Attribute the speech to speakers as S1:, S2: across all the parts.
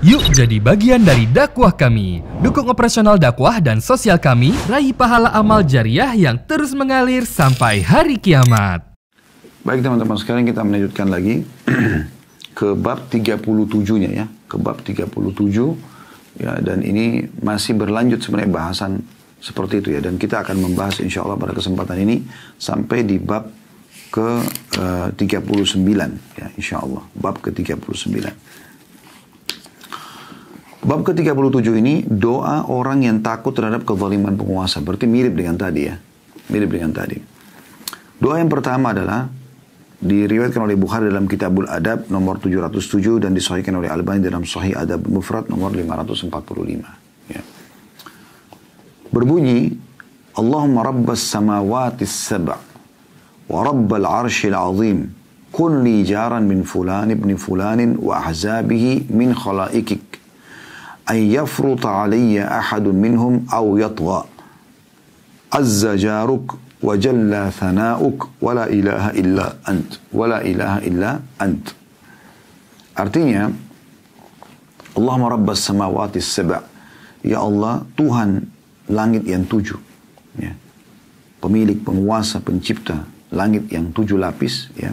S1: Yuk jadi bagian dari dakwah kami. Dukung operasional dakwah dan sosial kami, raih pahala amal jariah yang terus mengalir sampai hari kiamat. Baik teman-teman, sekarang kita melanjutkan lagi ke bab 37-nya ya. Ke bab 37 ya dan ini masih berlanjut sebenarnya bahasan seperti itu ya dan kita akan membahas insya Allah pada kesempatan ini sampai di bab ke eh, uh, 39 ya insya Allah bab ke 39 Bab ke-37 ini doa orang yang takut terhadap kezaliman penguasa. Berarti mirip dengan tadi ya. Mirip dengan tadi. Doa yang pertama adalah diriwayatkan oleh Bukhari dalam Kitabul Adab nomor 707 dan disahihkan oleh Albani dalam Sahih Adab Mufrad nomor 545. Ya. Berbunyi Allahumma rabbas samawati sab'a wa rabbal arshil azim kun li jaran min fulan ibn fulanin wa ahzabihi min khalaikik ayyafruta alayya ahadun minhum aw yatgha azza jaruk wa jalla thanauk wa la ilaha illa ant wa la ilaha illa ant artinya Allahumma rabbas samawati seba' ya Allah Tuhan langit yang tujuh ya. pemilik penguasa pencipta langit yang tujuh lapis ya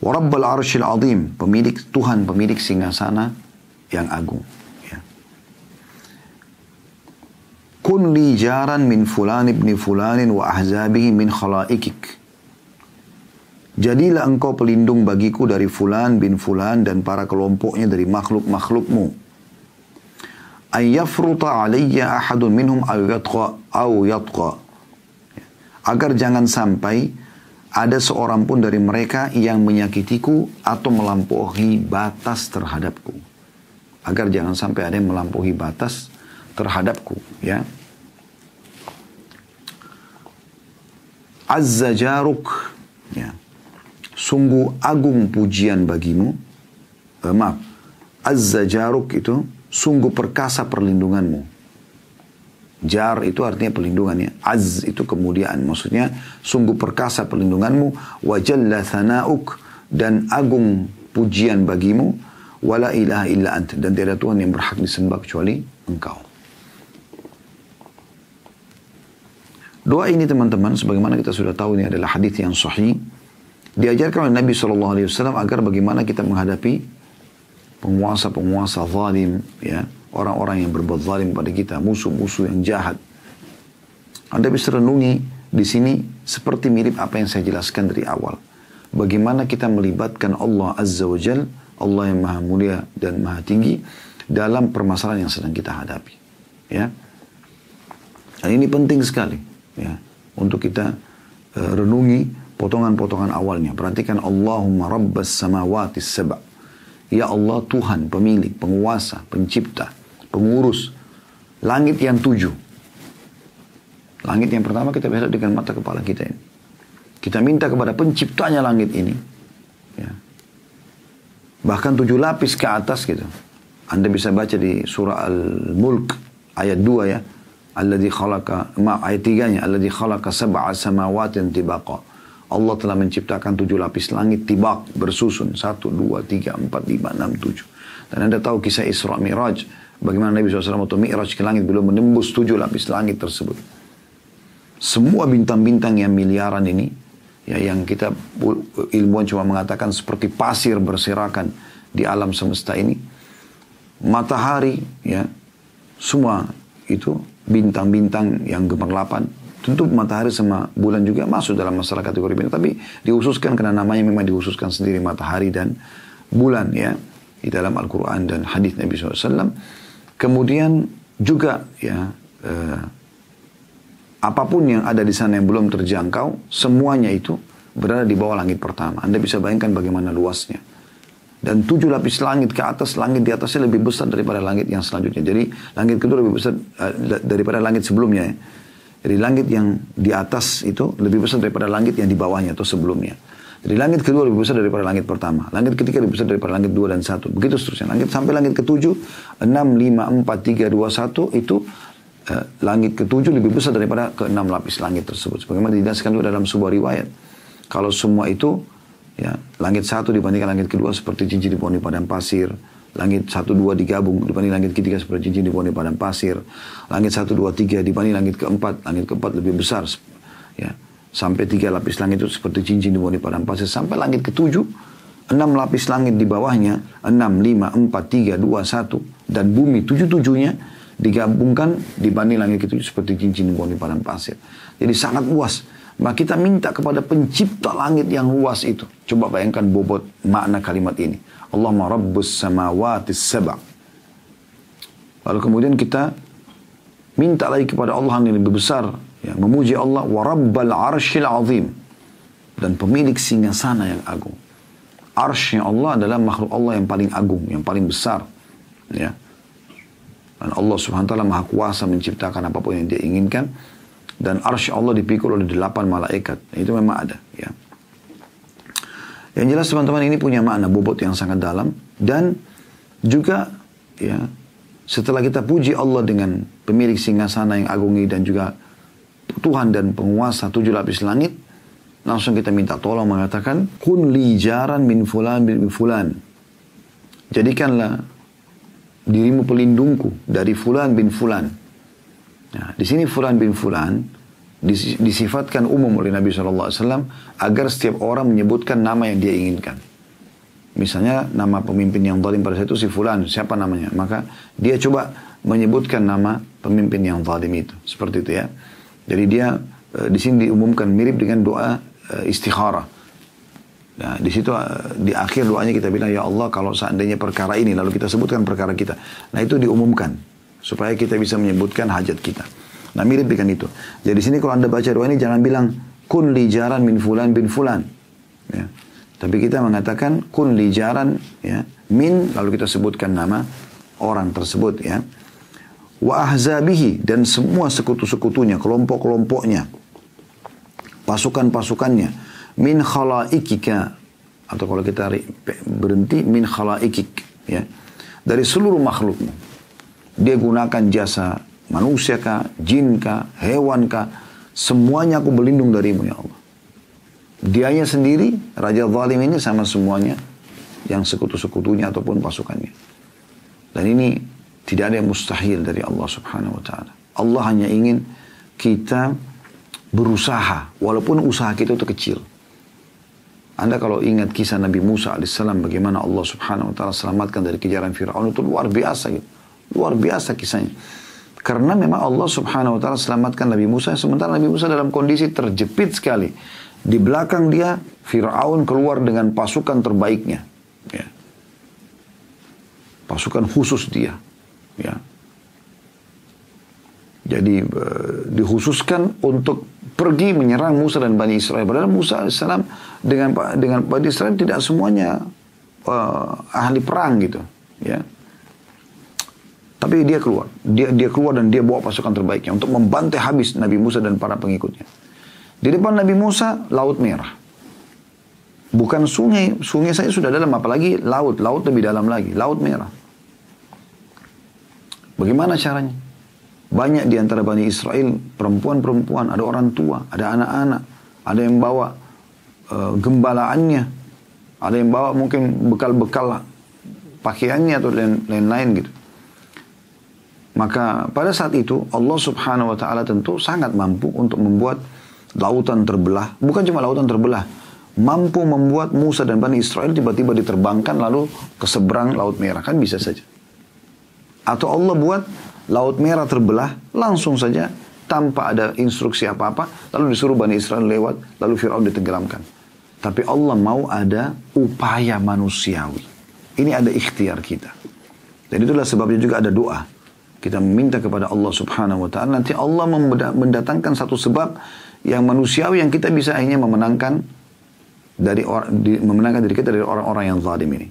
S1: wa rabbal arsyil azim pemilik Tuhan pemilik singgasana yang agung kun li jaran min fulan ibni fulanin wa ahzabihi min khalaikik. Jadilah engkau pelindung bagiku dari fulan bin fulan dan para kelompoknya dari makhluk-makhlukmu. Ayyafruta alayya ahadun minhum aw yatqa aw yatqa. Agar jangan sampai ada seorang pun dari mereka yang menyakitiku atau melampaui batas terhadapku. Agar jangan sampai ada yang melampaui batas terhadapku ya azza jaruk ya sungguh agung pujian bagimu eh, maaf azza jaruk itu sungguh perkasa perlindunganmu Jar itu artinya perlindungan ya. Az itu kemuliaan. Maksudnya sungguh perkasa perlindunganmu. Wa jalla thanauk. Dan agung pujian bagimu. Wala ilaha illa ant. Dan tiada Tuhan yang berhak disembah kecuali engkau. Doa ini teman-teman, sebagaimana kita sudah tahu ini adalah hadis yang sahih, diajarkan oleh Nabi Shallallahu Alaihi Wasallam agar bagaimana kita menghadapi penguasa-penguasa zalim, ya orang-orang yang berbuat zalim pada kita, musuh-musuh yang jahat. Anda bisa renungi di sini seperti mirip apa yang saya jelaskan dari awal. Bagaimana kita melibatkan Allah Azza wa Jal, Allah yang maha mulia dan maha tinggi, dalam permasalahan yang sedang kita hadapi. Ya, dan ini penting sekali ya untuk kita uh, renungi potongan-potongan awalnya. Perhatikan Allahumma rabbas samawati saba Ya Allah Tuhan, pemilik, penguasa, pencipta, pengurus langit yang tujuh. Langit yang pertama kita bisa dengan mata kepala kita ini. Kita minta kepada penciptanya langit ini. Ya. Bahkan tujuh lapis ke atas gitu. Anda bisa baca di surah Al-Mulk ayat 2 ya alladhi khalaqa ma ayat tiganya alladhi khalaqa sab'a samawatin tibaqa Allah telah menciptakan tujuh lapis langit tibak bersusun satu dua tiga empat lima enam tujuh dan anda tahu kisah Isra Miraj bagaimana Nabi SAW atau Mi'raj ke langit belum menembus tujuh lapis langit tersebut semua bintang-bintang yang miliaran ini ya yang kita ilmuwan cuma mengatakan seperti pasir berserakan di alam semesta ini matahari ya semua itu bintang-bintang yang gemerlapan. Tentu matahari sama bulan juga masuk dalam masalah kategori bintang. Tapi dihususkan karena namanya memang dihususkan sendiri matahari dan bulan ya. Di dalam Al-Quran dan hadis Nabi SAW. Kemudian juga ya eh, apapun yang ada di sana yang belum terjangkau, semuanya itu berada di bawah langit pertama. Anda bisa bayangkan bagaimana luasnya dan tujuh lapis langit ke atas langit di atasnya lebih besar daripada langit yang selanjutnya jadi langit kedua lebih besar uh, daripada langit sebelumnya ya. jadi langit yang di atas itu lebih besar daripada langit yang di bawahnya atau sebelumnya jadi langit kedua lebih besar daripada langit pertama langit ketiga lebih besar daripada langit dua dan satu begitu seterusnya langit sampai langit ketujuh enam lima empat tiga dua satu itu eh, langit ketujuh lebih besar daripada keenam lapis langit tersebut sebagaimana dijelaskan juga dalam sebuah riwayat kalau semua itu Ya, langit satu dibandingkan langit kedua seperti cincin di pohon di padang pasir. Langit satu dua digabung dibanding langit ketiga seperti cincin di pohon di padang pasir. Langit satu dua tiga dibanding langit keempat. Langit keempat lebih besar. Ya, sampai tiga lapis langit itu seperti cincin di pohon di padang pasir. Sampai langit ketujuh, enam lapis langit di bawahnya, enam, lima, empat, tiga, dua, satu. Dan bumi tujuh-tujuhnya digabungkan dibanding langit ketujuh seperti cincin di pohon di padang pasir. Jadi sangat luas maka kita minta kepada pencipta langit yang luas itu. Coba bayangkan bobot makna kalimat ini. Allahumma rabbus samawati sab'a. Lalu kemudian kita minta lagi kepada Allah yang lebih besar. Ya, memuji Allah. Wa arshil azim. Dan pemilik singa sana yang agung. Arshnya Allah adalah makhluk Allah yang paling agung, yang paling besar. Ya. Dan Allah subhanahu wa ta'ala maha kuasa menciptakan apapun yang dia inginkan dan arsy Allah dipikul oleh delapan malaikat. Itu memang ada. Ya. Yang jelas teman-teman ini punya makna bobot yang sangat dalam dan juga ya setelah kita puji Allah dengan pemilik singgasana yang agung ini dan juga Tuhan dan penguasa tujuh lapis langit, langsung kita minta tolong mengatakan kun li jaran min fulan bin fulan. Jadikanlah dirimu pelindungku dari fulan bin fulan. Nah, di sini Fulan bin Fulan disifatkan umum oleh Nabi SAW agar setiap orang menyebutkan nama yang dia inginkan. Misalnya nama pemimpin yang zalim pada saat itu si Fulan, siapa namanya? Maka dia coba menyebutkan nama pemimpin yang zalim itu. Seperti itu ya. Jadi dia eh, di sini diumumkan mirip dengan doa eh, istikharah. Nah, di situ eh, di akhir doanya kita bilang ya Allah kalau seandainya perkara ini lalu kita sebutkan perkara kita. Nah, itu diumumkan supaya kita bisa menyebutkan hajat kita. Nah mirip dengan itu. Jadi sini kalau anda baca doa ini jangan bilang kun li jaran min fulan bin fulan. Ya. Tapi kita mengatakan kun li jaran ya, min lalu kita sebutkan nama orang tersebut ya. Wa ahzabihi dan semua sekutu-sekutunya, kelompok-kelompoknya, pasukan-pasukannya. Min khalaikika atau kalau kita berhenti min khalaikik ya. Dari seluruh makhlukmu dia gunakan jasa manusia kah, jin kah, hewan kah. Semuanya aku berlindung darimu ya Allah. Dianya sendiri, Raja Zalim ini sama semuanya yang sekutu-sekutunya ataupun pasukannya. Dan ini tidak ada yang mustahil dari Allah subhanahu wa ta'ala. Allah hanya ingin kita berusaha, walaupun usaha kita itu kecil. Anda kalau ingat kisah Nabi Musa alaihissalam bagaimana Allah subhanahu wa ta'ala selamatkan dari kejaran Fir'aun itu luar biasa gitu. Luar biasa kisahnya. Karena memang Allah subhanahu wa ta'ala selamatkan Nabi Musa. Sementara Nabi Musa dalam kondisi terjepit sekali. Di belakang dia, Fir'aun keluar dengan pasukan terbaiknya. Ya. Pasukan khusus dia. Ya. Jadi e, dikhususkan untuk pergi menyerang Musa dan Bani Israel. Padahal Musa AS dengan dengan Bani Israel tidak semuanya e, ahli perang gitu. Ya. Tapi dia keluar. Dia dia keluar dan dia bawa pasukan terbaiknya untuk membantai habis Nabi Musa dan para pengikutnya. Di depan Nabi Musa, laut merah. Bukan sungai, sungai saya sudah dalam, apalagi laut, laut lebih dalam lagi, laut merah. Bagaimana caranya? Banyak di antara Bani Israel, perempuan-perempuan, ada orang tua, ada anak-anak, ada yang bawa uh, gembalaannya, ada yang bawa mungkin bekal-bekal pakaiannya atau lain-lain gitu. Maka pada saat itu Allah subhanahu wa ta'ala tentu sangat mampu untuk membuat lautan terbelah. Bukan cuma lautan terbelah. Mampu membuat Musa dan Bani Israel tiba-tiba diterbangkan lalu ke seberang Laut Merah. Kan bisa saja. Atau Allah buat Laut Merah terbelah langsung saja tanpa ada instruksi apa-apa. Lalu disuruh Bani Israel lewat. Lalu Fir'aun ditenggelamkan. Tapi Allah mau ada upaya manusiawi. Ini ada ikhtiar kita. Dan itulah sebabnya juga ada doa. Kita meminta kepada Allah subhanahu wa ta'ala. Nanti Allah mendatangkan satu sebab yang manusiawi yang kita bisa akhirnya memenangkan dari di, memenangkan diri kita dari orang-orang yang zalim ini.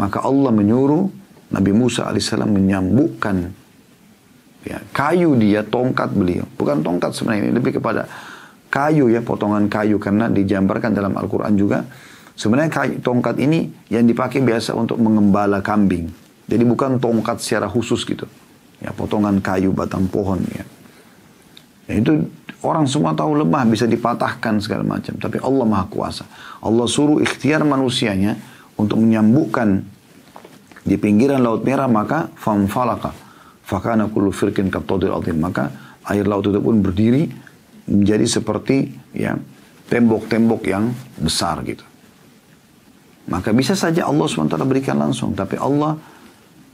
S1: Maka Allah menyuruh Nabi Musa alaihissalam menyambukkan ya, kayu dia, tongkat beliau. Bukan tongkat sebenarnya, ini lebih kepada kayu ya, potongan kayu. Karena dijambarkan dalam Al-Quran juga. Sebenarnya kayu, tongkat ini yang dipakai biasa untuk mengembala kambing. Jadi bukan tongkat secara khusus gitu ya potongan kayu batang pohon ya. ya itu orang semua tahu lemah bisa dipatahkan segala macam tapi Allah maha kuasa Allah suruh ikhtiar manusianya untuk menyambukkan di pinggiran laut merah maka famfalaka fakana kullu firkin katodil al maka air laut itu pun berdiri menjadi seperti ya tembok-tembok yang besar gitu maka bisa saja Allah SWT berikan langsung tapi Allah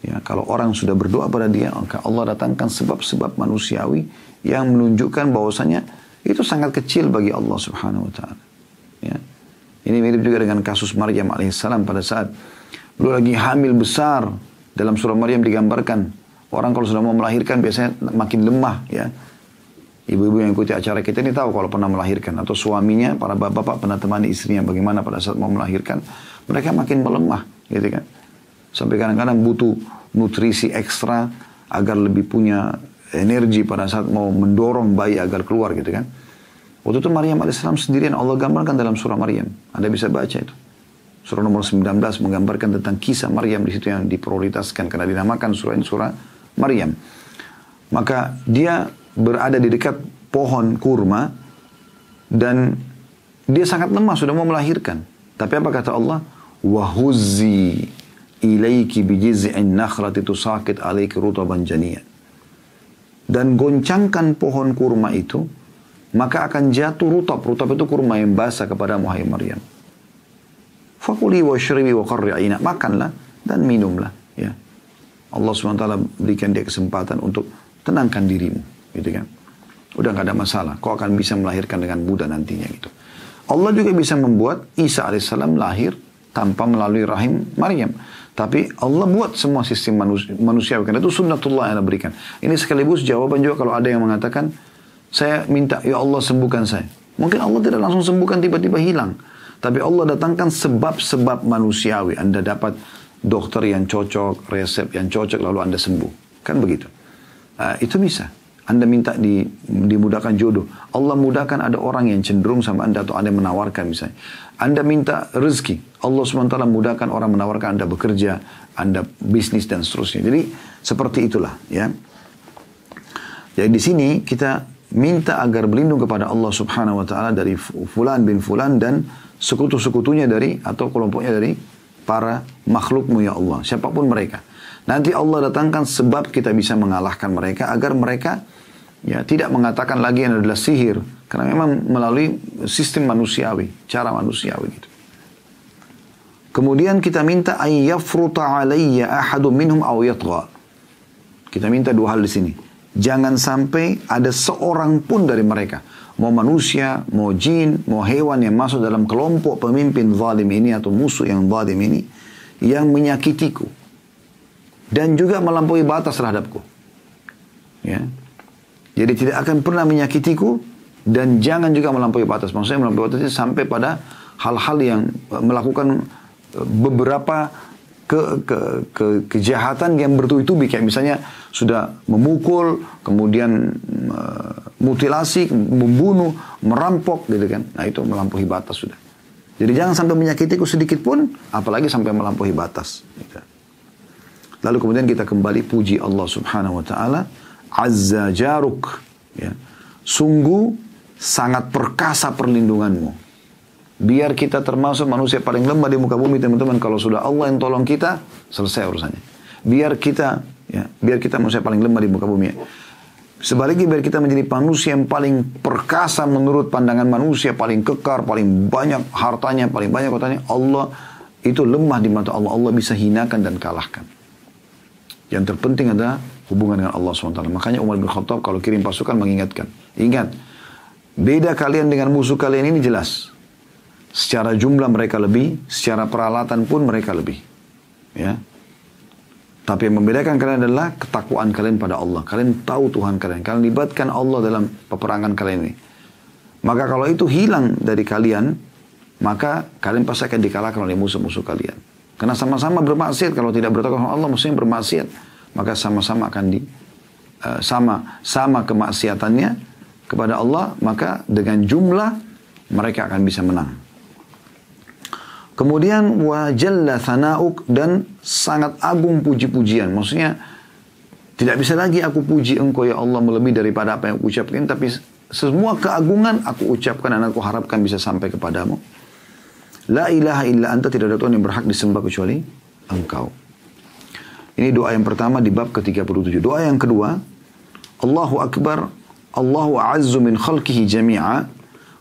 S1: Ya, kalau orang sudah berdoa pada dia, maka Allah datangkan sebab-sebab manusiawi yang menunjukkan bahwasanya itu sangat kecil bagi Allah Subhanahu wa taala. Ya. Ini mirip juga dengan kasus Maryam alaihissalam pada saat beliau lagi hamil besar. Dalam surah Maryam digambarkan orang kalau sudah mau melahirkan biasanya makin lemah ya. Ibu-ibu yang ikuti acara kita ini tahu kalau pernah melahirkan atau suaminya, para bapak-bapak pernah temani istrinya bagaimana pada saat mau melahirkan, mereka makin melemah, gitu kan. Sampai kadang-kadang butuh nutrisi ekstra agar lebih punya energi pada saat mau mendorong bayi agar keluar gitu kan. Waktu itu Maryam alaihissalam sendirian Allah gambarkan dalam surah Maryam. Anda bisa baca itu. Surah nomor 19 menggambarkan tentang kisah Maryam di situ yang diprioritaskan karena dinamakan surah ini surah Maryam. Maka dia berada di dekat pohon kurma dan dia sangat lemah sudah mau melahirkan. Tapi apa kata Allah? wahuzi ilaiki bijiz'in nakhrati sakit alaiki rutaban janiyan. Dan goncangkan pohon kurma itu, maka akan jatuh rutab. Rutab itu kurma yang basah kepada Muhammad Maryam. Fakuli wa syribi wa qarri'ina. Makanlah dan minumlah. Ya. Allah SWT berikan dia kesempatan untuk tenangkan dirimu. Gitu kan. Udah nggak ada masalah. Kau akan bisa melahirkan dengan Buddha nantinya gitu. Allah juga bisa membuat Isa alaihissalam lahir tanpa melalui rahim Maryam. Tapi Allah buat semua sistem manusia, manusia karena itu sunnatullah yang berikan. Ini sekaligus jawaban juga kalau ada yang mengatakan saya minta ya Allah sembuhkan saya. Mungkin Allah tidak langsung sembuhkan tiba-tiba hilang. Tapi Allah datangkan sebab-sebab manusiawi. Anda dapat dokter yang cocok, resep yang cocok, lalu Anda sembuh. Kan begitu. Uh, itu bisa. Anda minta di, dimudahkan jodoh. Allah mudahkan ada orang yang cenderung sama Anda atau Anda menawarkan misalnya. Anda minta rezeki. Allah SWT mudahkan orang menawarkan Anda bekerja, Anda bisnis dan seterusnya. Jadi seperti itulah ya. Jadi di sini kita minta agar berlindung kepada Allah Subhanahu wa taala dari fulan bin fulan dan sekutu-sekutunya dari atau kelompoknya dari para makhlukmu ya Allah, siapapun mereka. Nanti Allah datangkan sebab kita bisa mengalahkan mereka agar mereka ya tidak mengatakan lagi yang adalah sihir karena memang melalui sistem manusiawi, cara manusiawi gitu. Kemudian kita minta ayyafruta alayya ahadu minhum aw yatgha. Kita minta dua hal di sini. Jangan sampai ada seorang pun dari mereka, mau manusia, mau jin, mau hewan yang masuk dalam kelompok pemimpin zalim ini atau musuh yang zalim ini yang menyakitiku dan juga melampaui batas terhadapku. Ya. Jadi tidak akan pernah menyakitiku dan jangan juga melampaui batas. Maksudnya melampaui batasnya sampai pada hal-hal yang eh, melakukan beberapa ke, ke, ke kejahatan yang bertubi-tubi kayak misalnya sudah memukul, kemudian e, mutilasi, membunuh, merampok gitu kan. Nah, itu melampaui batas sudah. Jadi jangan sampai menyakitiku sedikit pun, apalagi sampai melampaui batas. Gitu. Lalu kemudian kita kembali puji Allah Subhanahu wa taala azza jaruk ya. Sungguh sangat perkasa perlindunganmu. Biar kita termasuk manusia paling lemah di muka bumi teman-teman. Kalau sudah Allah yang tolong kita, selesai urusannya. Biar kita, ya, biar kita manusia paling lemah di muka bumi. Sebaliknya biar kita menjadi manusia yang paling perkasa menurut pandangan manusia, paling kekar, paling banyak hartanya, paling banyak kotanya. Allah itu lemah di mata Allah. Allah bisa hinakan dan kalahkan. Yang terpenting adalah hubungan dengan Allah SWT. Makanya Umar bin Khattab kalau kirim pasukan mengingatkan. Ingat, beda kalian dengan musuh kalian ini jelas. Secara jumlah mereka lebih, secara peralatan pun mereka lebih. Ya. Tapi yang membedakan kalian adalah ketakwaan kalian pada Allah. Kalian tahu Tuhan kalian. Kalian libatkan Allah dalam peperangan kalian ini. Maka kalau itu hilang dari kalian, maka kalian pasti akan dikalahkan oleh musuh-musuh kalian. Karena sama-sama bermaksiat. Kalau tidak bertakwa sama Allah, musuhnya bermaksiat. Maka sama-sama akan di eh, sama sama kemaksiatannya kepada Allah, maka dengan jumlah mereka akan bisa menang. Kemudian wa jalla thanauk dan sangat agung puji-pujian. Maksudnya tidak bisa lagi aku puji engkau ya Allah melebihi daripada apa yang aku ucapkan. Tapi semua keagungan aku ucapkan dan aku harapkan bisa sampai kepadamu. La ilaha illa anta tidak ada Tuhan yang berhak disembah kecuali engkau. Ini doa yang pertama di bab ke-37. Doa yang kedua, Allahu Akbar, Allahu Azzu min khalkihi jami'a,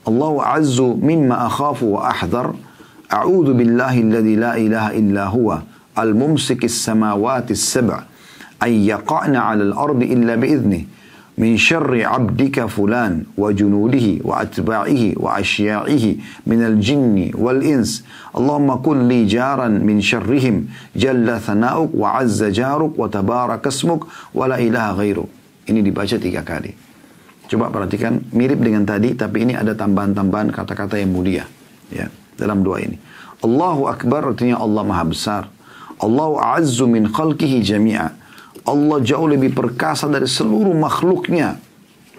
S1: Allahu Azzu mimma akhafu wa ahdar, A'udzu billahi alladzi la ilaha illa huwa al-mumsikis samawati sab' ay yaqa'na 'alal ardi illa bi'idznih min syarri 'abdika fulan wa junudihi wa atba'ihi wa asya'ihi min al-jinni wal ins Allahumma kun li jaran min syarrihim jalla thana'uk wa 'azza jaruk wa tabarak ismuk wa la ilaha ini dibaca tiga kali coba perhatikan mirip dengan tadi tapi ini ada tambahan-tambahan kata-kata yang mulia ya yeah dalam doa ini. Allahu Akbar artinya Allah Maha Besar. Allahu Azzu min khalqihi jami'a. Allah jauh lebih perkasa dari seluruh makhluknya.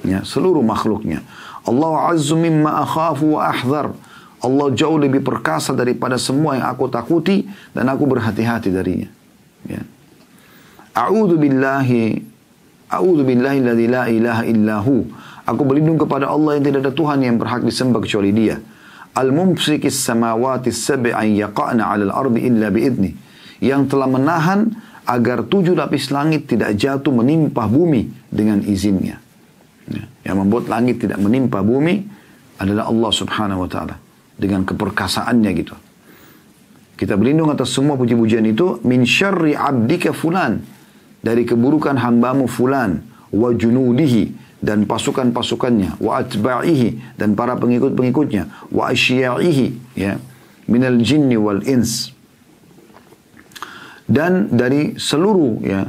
S1: Ya, seluruh makhluknya. Allah Azzu mimma akhafu wa ahzar. Allah jauh lebih perkasa daripada semua yang aku takuti dan aku berhati-hati darinya. Ya. A'udzu billahi A'udzu billahi la ilaha illahu. Aku berlindung kepada Allah yang tidak ada Tuhan yang berhak disembah kecuali Dia Al-mumsikis samawati sab'an yaqa'na al ardi illa bi'idni. Yang telah menahan agar tujuh lapis langit tidak jatuh menimpa bumi dengan izinnya. Ya, yang membuat langit tidak menimpa bumi adalah Allah subhanahu wa ta'ala. Dengan keperkasaannya gitu. Kita berlindung atas semua puji-pujian itu. Min syarri abdika fulan. Dari keburukan hambamu fulan. Wa junudihi dan pasukan-pasukannya wa atba'ihi dan para pengikut-pengikutnya wa asyiaihi ya minal jinni wal ins dan dari seluruh ya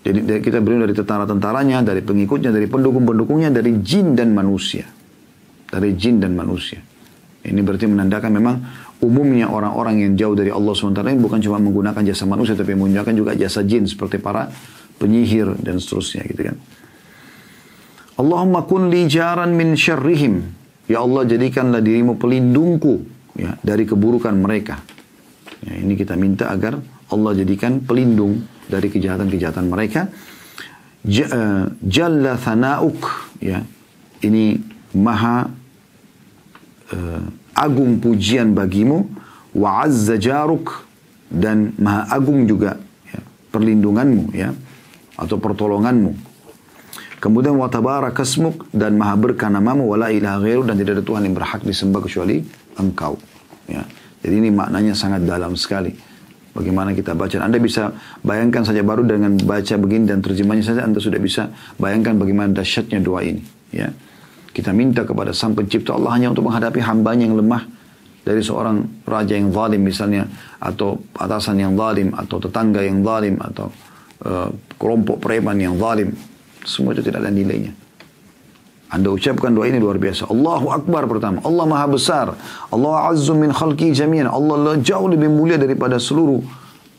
S1: jadi kita beri dari tentara-tentaranya, dari pengikutnya, dari pendukung-pendukungnya, dari jin dan manusia. Dari jin dan manusia. Ini berarti menandakan memang umumnya orang-orang yang jauh dari Allah SWT ini bukan cuma menggunakan jasa manusia, tapi menggunakan juga jasa jin seperti para penyihir dan seterusnya gitu kan. Allahumma kun li jaran min syarrihim. Ya Allah jadikanlah dirimu pelindungku ya, dari keburukan mereka. Ya, ini kita minta agar Allah jadikan pelindung dari kejahatan-kejahatan mereka. Eh, jalla thanauk ya. Ini maha uh, agung pujian bagimu wa azza jaruk dan maha agung juga ya, perlindunganmu ya atau pertolonganmu Kemudian wa tabaraka dan maha berkah namamu wala ilaha ghairu dan tidak ada Tuhan yang berhak disembah kecuali engkau. Ya. Jadi ini maknanya sangat dalam sekali. Bagaimana kita baca. Anda bisa bayangkan saja baru dengan baca begini dan terjemahnya saja Anda sudah bisa bayangkan bagaimana dahsyatnya doa ini. Ya. Kita minta kepada sang pencipta Allah hanya untuk menghadapi hambanya yang lemah dari seorang raja yang zalim misalnya atau atasan yang zalim atau tetangga yang zalim atau uh, kelompok preman yang zalim semua itu tidak ada nilainya. Anda ucapkan doa ini luar biasa. Allahu Akbar pertama. Allah Maha Besar. Allah Azzu min khalqi jami'an. Allah jauh lebih mulia daripada seluruh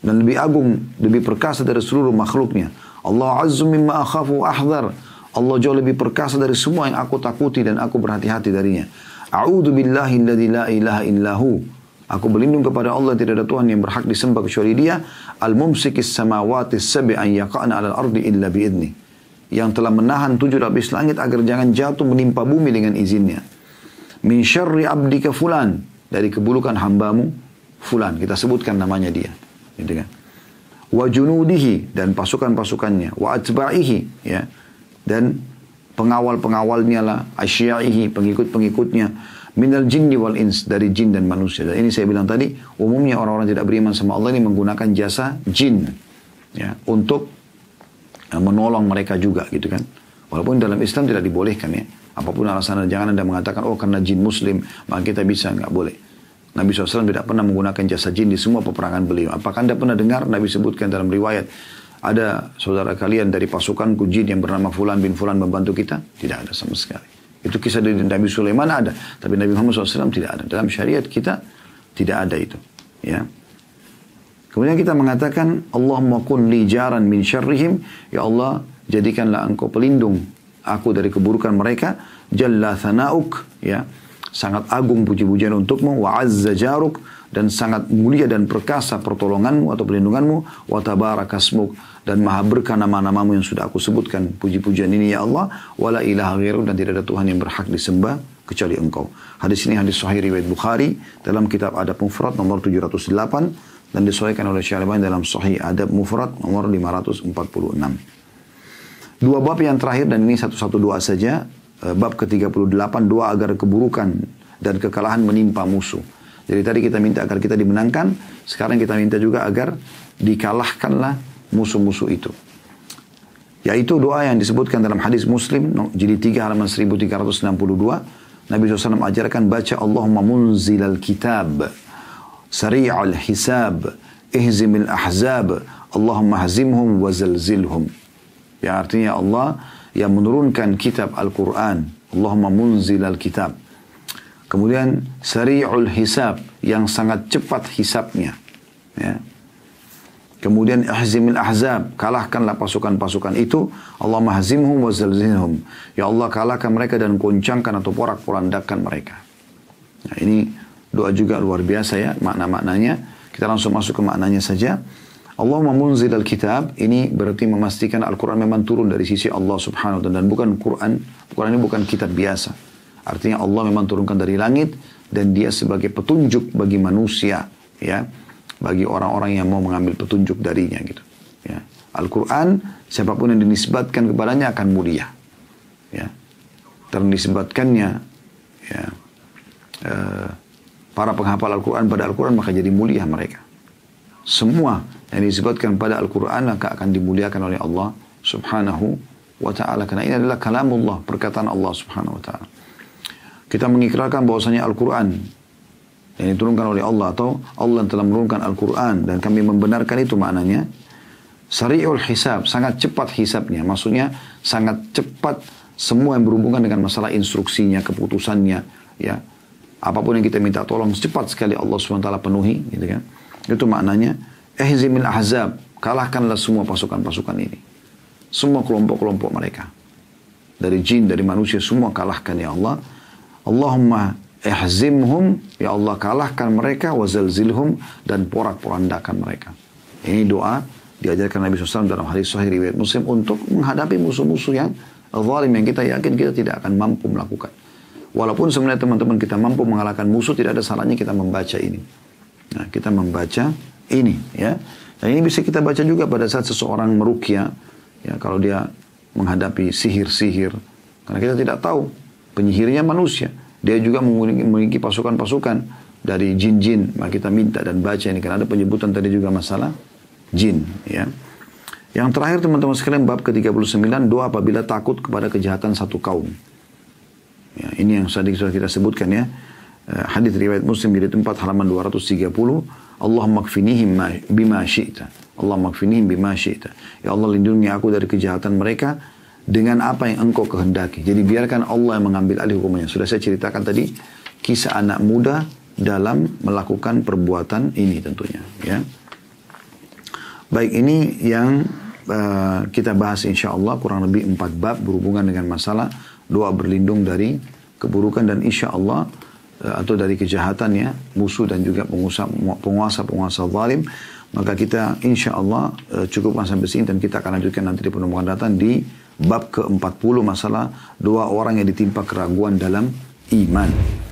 S1: dan lebih agung, lebih perkasa dari seluruh makhluknya. Allah Azzu Ma akhafu ahdhar. Allah jauh lebih perkasa dari semua yang aku takuti dan aku berhati-hati darinya. A'udhu billahi alladzi la ilaha illahu. Aku berlindung kepada Allah tidak ada Tuhan yang berhak disembah kecuali Dia. Al-mumsikis samawati sabi'an yaqa'na 'alal ardi illa bi'idnih yang telah menahan tujuh lapis langit agar jangan jatuh menimpa bumi dengan izinnya. Min syarri abdika fulan. Dari keburukan hambamu fulan. Kita sebutkan namanya dia. Gitu kan. Wa junudihi dan pasukan-pasukannya. Wa atba'ihi. Ya. Dan pengawal-pengawalnya lah. Asyia'ihi. pengikut-pengikutnya minal jinni wal ins dari jin dan manusia. Dan ini saya bilang tadi, umumnya orang-orang tidak beriman sama Allah ini menggunakan jasa jin ya untuk Eh, menolong mereka juga gitu kan. Walaupun dalam Islam tidak dibolehkan ya. Apapun dan jangan anda mengatakan, oh karena jin muslim, maka kita bisa, nggak boleh. Nabi SAW tidak pernah menggunakan jasa jin di semua peperangan beliau. Apakah anda pernah dengar Nabi sebutkan dalam riwayat, ada saudara kalian dari pasukan jin yang bernama Fulan bin Fulan membantu kita? Tidak ada sama sekali. Itu kisah dari Nabi Sulaiman ada, tapi Nabi Muhammad SAW tidak ada. Dalam syariat kita tidak ada itu. Ya. Kemudian kita mengatakan, Allah kun li jaran min syarrihim. Ya Allah, jadikanlah engkau pelindung aku dari keburukan mereka. Jalla thanauk. Ya. Sangat agung puji-pujian untukmu. Wa azza jaruk. Dan sangat mulia dan perkasa pertolonganmu atau pelindunganmu. Wa tabarakasmuk. Dan maha berkah nama-namamu yang sudah aku sebutkan. Puji-pujian ini ya Allah. wala ilaha ghairu. Dan tidak ada Tuhan yang berhak disembah kecuali engkau. Hadis ini hadis sahih riwayat Bukhari dalam kitab Adab Mufrad nomor 708 dan disesuaikan oleh Syalbani dalam Sahih Adab Mufrad nomor 546. Dua bab yang terakhir dan ini satu-satu doa saja. Eh, bab ke-38 doa agar keburukan dan kekalahan menimpa musuh. Jadi tadi kita minta agar kita dimenangkan, sekarang kita minta juga agar dikalahkanlah musuh-musuh itu. Yaitu doa yang disebutkan dalam hadis Muslim jadi 3 halaman 1362 Nabi SAW ajarkan baca Allahumma munzilal kitab sari'al hisab, ihzimil ahzab, Allahumma hazimhum wa zalzilhum. Yang artinya Allah yang menurunkan kitab Al-Quran. Allahumma munzil al-kitab. Kemudian sari'ul hisab yang sangat cepat hisabnya. Ya. Kemudian ahzimil ahzab, kalahkanlah pasukan-pasukan itu. Allah mahzimhum wa zalzilhum. Ya Allah kalahkan mereka dan goncangkan atau porak-porandakan mereka. Nah, ini Doa juga luar biasa ya makna-maknanya. Kita langsung masuk ke maknanya saja. Allah munzil al-kitab ini berarti memastikan Al-Quran memang turun dari sisi Allah subhanahu wa ta'ala dan bukan Quran, Quran ini bukan kitab biasa. Artinya Allah memang turunkan dari langit dan dia sebagai petunjuk bagi manusia ya bagi orang-orang yang mau mengambil petunjuk darinya gitu ya Al-Quran siapapun yang dinisbatkan kepadanya akan mulia ya ternisbatkannya ya uh, para penghafal Al-Quran pada Al-Quran maka jadi mulia mereka. Semua yang disebutkan pada Al-Quran maka akan dimuliakan oleh Allah subhanahu wa ta'ala. Karena ini adalah kalamullah, perkataan Allah subhanahu wa ta'ala. Kita mengikrarkan bahwasanya Al-Quran yang diturunkan oleh Allah atau Allah yang telah menurunkan Al-Quran dan kami membenarkan itu maknanya. Sari'ul hisab, sangat cepat hisabnya. Maksudnya sangat cepat semua yang berhubungan dengan masalah instruksinya, keputusannya, ya Apapun yang kita minta tolong cepat sekali Allah SWT penuhi gitu kan. Itu maknanya Ehzimil ahzab, kalahkanlah semua pasukan-pasukan ini. Semua kelompok-kelompok mereka. Dari jin, dari manusia semua kalahkan ya Allah. Allahumma Ehzimhum ya Allah kalahkan mereka wazalzilhum dan porak-porandakan mereka. Ini doa diajarkan Nabi SAW dalam hadis sahih riwayat Muslim untuk menghadapi musuh-musuh yang zalim yang kita yakin kita tidak akan mampu melakukan. Walaupun sebenarnya teman-teman kita mampu mengalahkan musuh, tidak ada salahnya kita membaca ini. Nah, kita membaca ini, ya. Dan ini bisa kita baca juga pada saat seseorang merukia, ya kalau dia menghadapi sihir-sihir, karena kita tidak tahu penyihirnya manusia. Dia juga memiliki pasukan-pasukan dari jin-jin. Maka kita minta dan baca ini karena ada penyebutan tadi juga masalah jin, ya. Yang terakhir teman-teman sekalian bab ke-39 doa apabila takut kepada kejahatan satu kaum. Ya, ini yang tadi sudah kita sebutkan ya. Eh, hadis riwayat Muslim jadi tempat halaman 230. Allah makfinihim bima syi'ta. Allah makfinihim bima syi'ta. Ya Allah lindungi aku dari kejahatan mereka dengan apa yang engkau kehendaki. Jadi biarkan Allah yang mengambil alih hukumnya Sudah saya ceritakan tadi kisah anak muda dalam melakukan perbuatan ini tentunya. Ya. Baik ini yang uh, kita bahas insya Allah kurang lebih empat bab berhubungan dengan masalah Doa berlindung dari keburukan dan insya Allah eh, atau dari kejahatan ya musuh dan juga penguasa penguasa penguasa zalim maka kita insya Allah eh, cukupkan sampai sini dan kita akan lanjutkan nanti di penemuan datang di bab ke-40 masalah dua orang yang ditimpa keraguan dalam iman.